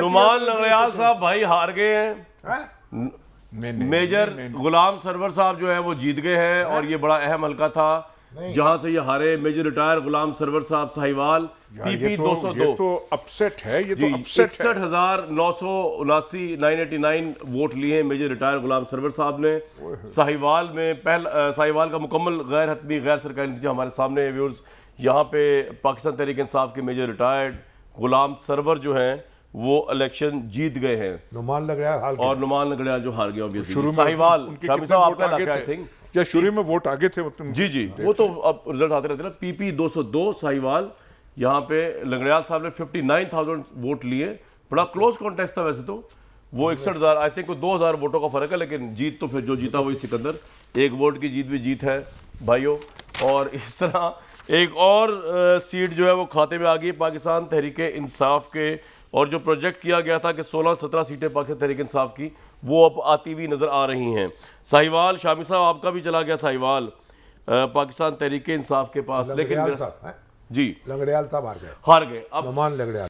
नुमान लंगयाल साहब भाई हार गए हैं मेजर गुलाम सरवर साहब जो है वो जीत गए हैं और ये बड़ा अहम हल्का था जहां से ये हारे मेजर रिटायर गुलाम सरवर साहब साहिवाल पीपी तो- दो सौ दो तो अपसेट है ये तो अपसेट इकसठ हजार नौ सौ उनासी नाइन एटी नाइन वोट लिए हैं मेजर रिटायर गुलाम सरवर साहब ने साहिवाल में पहला साहिवाल का मुकम्मल गैर हतमी गैर सरकारी नतीजा हमारे सामने व्यूर्स यहाँ पे पाकिस्तान तहरीक इंसाफ के मेजर रिटायर्ड गुलाम सरवर जो हैं वो इलेक्शन जीत गए हैं नुमान लग रहा है और नुमान लग रहा है जो हार गया शुरू साहिवाल क्या शुरू में वोट आगे थे जी जी वो तो अब रिजल्ट आते रहते ना पीपी 202 साहिवाल यहाँ पे लंगड़ियाल साहब ने 59000 वोट लिए बड़ा क्लोज कॉन्टेस्ट था वैसे तो वो इकसठ हज़ार आई थिंक दो हज़ार वोटों का फ़र्क है लेकिन जीत तो फिर जो जीता वही सिकंदर एक वोट की जीत भी जीत है भाइयों और इस तरह एक और सीट जो है वो खाते में आ गई पाकिस्तान तहरीक इंसाफ के और जो प्रोजेक्ट किया गया था कि 16-17 सीटें पाकिस्तान तहरीक इंसाफ की वो अब आती हुई नज़र आ रही हैं साहिवाल शामी साहब आपका भी चला गया साहिवाल पाकिस्तान तहरीक इंसाफ के पास लेकिन जी लंगड़ियाल साहब हार गए हार गए अब मान लंगड़ियाल